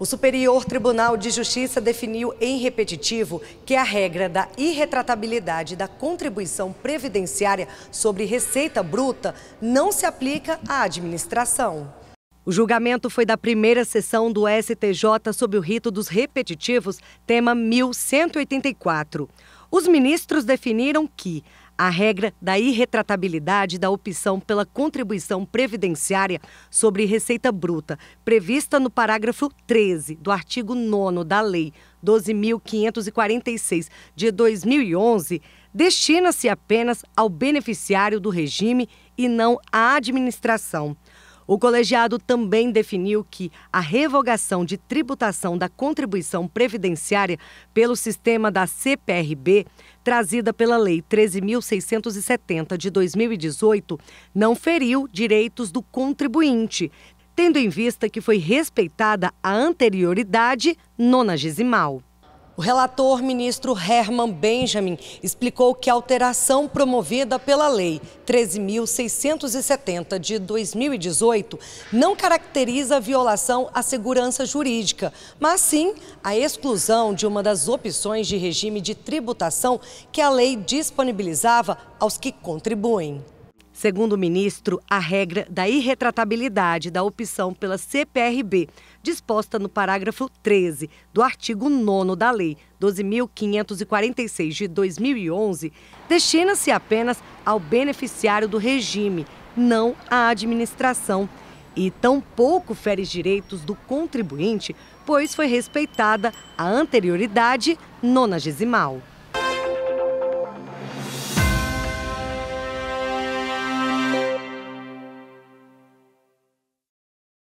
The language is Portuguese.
O Superior Tribunal de Justiça definiu em repetitivo que a regra da irretratabilidade da contribuição previdenciária sobre receita bruta não se aplica à administração. O julgamento foi da primeira sessão do STJ sob o rito dos repetitivos, tema 1184. Os ministros definiram que a regra da irretratabilidade da opção pela contribuição previdenciária sobre receita bruta, prevista no parágrafo 13 do artigo 9 da Lei 12.546 de 2011, destina-se apenas ao beneficiário do regime e não à administração. O colegiado também definiu que a revogação de tributação da contribuição previdenciária pelo sistema da CPRB, trazida pela Lei 13.670 de 2018, não feriu direitos do contribuinte, tendo em vista que foi respeitada a anterioridade nonagesimal. O relator, ministro Herman Benjamin, explicou que a alteração promovida pela Lei 13.670 de 2018 não caracteriza a violação à segurança jurídica, mas sim a exclusão de uma das opções de regime de tributação que a lei disponibilizava aos que contribuem. Segundo o ministro, a regra da irretratabilidade da opção pela CPRB, disposta no parágrafo 13 do artigo 9 da Lei 12.546 de 2011, destina-se apenas ao beneficiário do regime, não à administração. E tampouco fere direitos do contribuinte, pois foi respeitada a anterioridade nonagesimal.